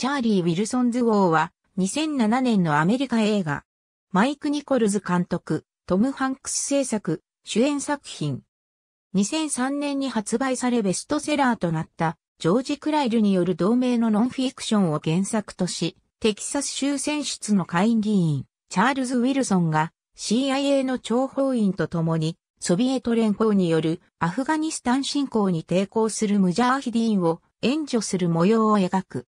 チャーリー・ウィルソンズ・王は2007年のアメリカ映画、マイク・ニコルズ監督、トム・ハンクス制作、主演作品。2003年に発売されベストセラーとなった、ジョージ・クライルによる同名のノンフィクションを原作とし、テキサス州選出の会議員、チャールズ・ウィルソンが CIA の諜報員と共に、ソビエト連邦によるアフガニスタン侵攻に抵抗するムジャーヒディーンを援助する模様を描く。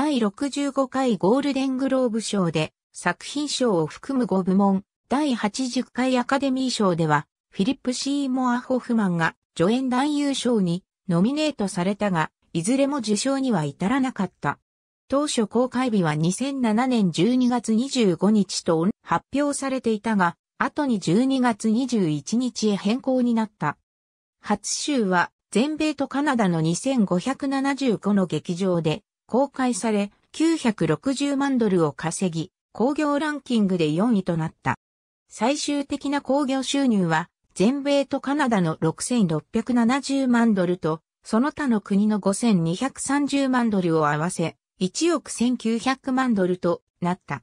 第65回ゴールデングローブ賞で作品賞を含む5部門、第80回アカデミー賞では、フィリップ・シーモア・ホフマンが助演男優賞にノミネートされたが、いずれも受賞には至らなかった。当初公開日は2007年12月25日と発表されていたが、後に12月21日へ変更になった。初週は全米とカナダの2575の劇場で公開され、960万ドルを稼ぎ、工業ランキングで4位となった。最終的な工業収入は、全米とカナダの6670万ドルと、その他の国の5230万ドルを合わせ、1億1900万ドルとなった。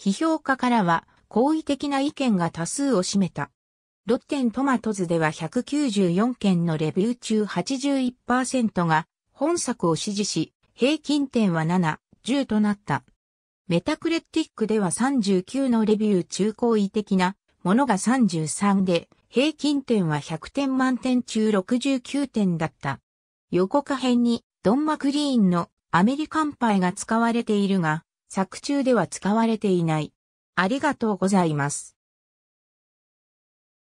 批評家からは、好意的な意見が多数を占めた。ロッテントマトズでは194件のレビュー中81%が本作を支持し、平均点は7、10となった。メタクレティックでは39のレビュー中高位的なものが33で、平均点は100点満点中69点だった。横下辺にドンマクリーンのアメリカンパイが使われているが、作中では使われていない。ありがとうございます。